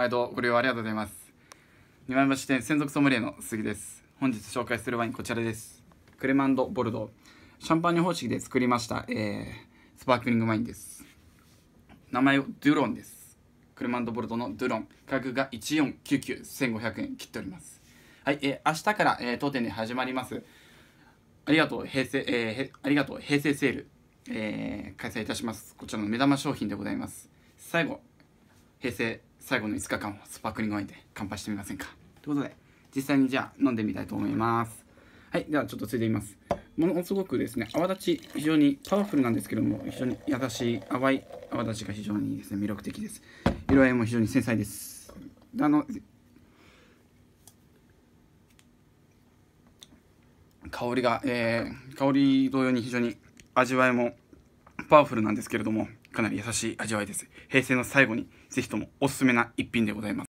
毎度ご利用ありがとうございます二枚橋店専属ソムリエの杉です本日紹介するワインこちらですクレマンドボルドシャンパンニュ方式で作りました、えー、スパークリングワインです名前をドゥロンですクレマンドボルドのドゥロン価格が14991,500円切っておりますはい、えー、明日から、えー、当店で始まりますありがとう平成、えー、ありがとう平成セールえー、開催いたしますこちらの目玉商品でございます最後平成最後の5日間をスパークリングワインで乾杯してみませんかということで実際にじゃあ飲んでみたいと思いますはいではちょっとついでみますものすごくですね泡立ち非常にパワフルなんですけども非常に優しい淡い泡立ちが非常にですね魅力的です色合いも非常に繊細ですあの香りが、えー、香り同様に非常に味わいもパワフルなんですけれどもかなり優しい味わいです。平成の最後にぜひともおすすめな一品でございます。